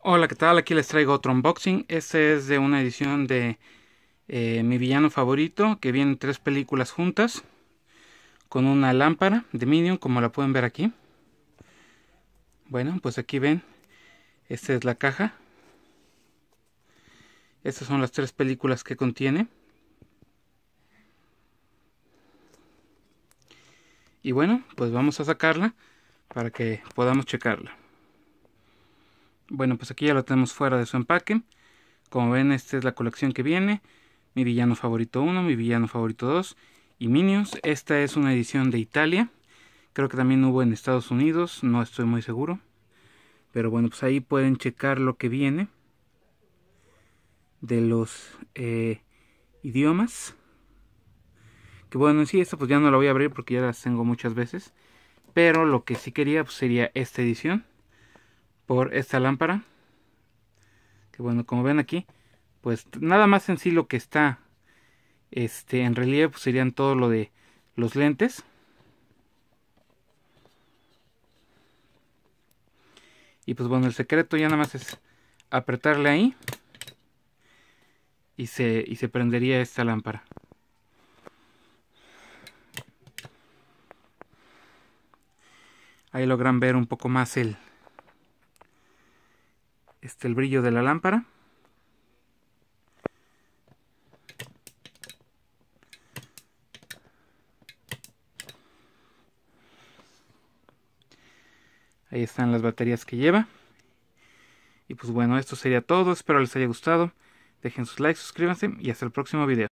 Hola, ¿qué tal? Aquí les traigo otro unboxing. Este es de una edición de eh, mi villano favorito, que vienen tres películas juntas, con una lámpara de Minion, como la pueden ver aquí. Bueno, pues aquí ven, esta es la caja. Estas son las tres películas que contiene. Y bueno, pues vamos a sacarla para que podamos checarla. Bueno, pues aquí ya lo tenemos fuera de su empaque. Como ven, esta es la colección que viene. Mi villano favorito 1, mi villano favorito 2 y Minions. Esta es una edición de Italia. Creo que también hubo en Estados Unidos, no estoy muy seguro. Pero bueno, pues ahí pueden checar lo que viene de los eh, idiomas. Que bueno, en sí, esta pues ya no la voy a abrir porque ya las tengo muchas veces. Pero lo que sí quería pues, sería esta edición por esta lámpara. Que bueno, como ven aquí, pues nada más en sí lo que está este, en relieve pues serían todo lo de los lentes. Y pues bueno, el secreto ya nada más es apretarle ahí y se, y se prendería esta lámpara. Ahí logran ver un poco más el, este, el brillo de la lámpara. Ahí están las baterías que lleva. Y pues bueno, esto sería todo. Espero les haya gustado. Dejen sus likes, suscríbanse y hasta el próximo video.